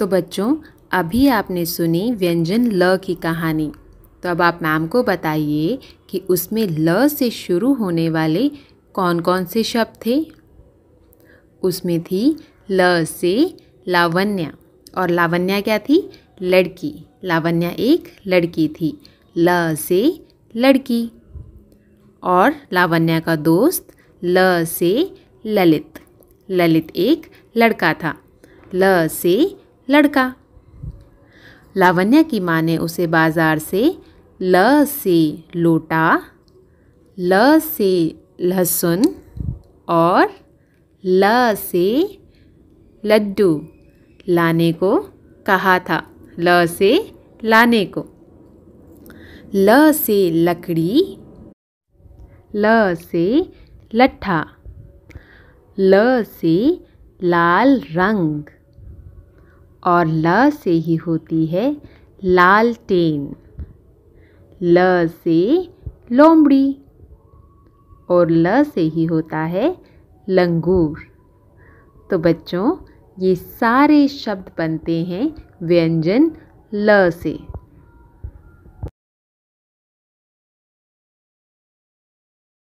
तो बच्चों अभी आपने सुनी व्यंजन ल की कहानी तो अब आप मैम को बताइए कि उसमें ल से शुरू होने वाले कौन कौन से शब्द थे उसमें थी ल से लावण्य और लावण्य क्या थी लड़की लावण्य एक लड़की थी ल से लड़की और लावण्य का दोस्त ल से ललित ललित एक लड़का था ल से लड़का लावण्या की माँ ने उसे बाजार से ल से लोटा ल से लहसुन और ल से लड्डू लाने को कहा था ल से लाने को ल से लकड़ी ल से लट्ठा ल से लाल रंग और ल से ही होती है लालटेन ल से लोमड़ी और ल से ही होता है लंगूर तो बच्चों ये सारे शब्द बनते हैं व्यंजन ल से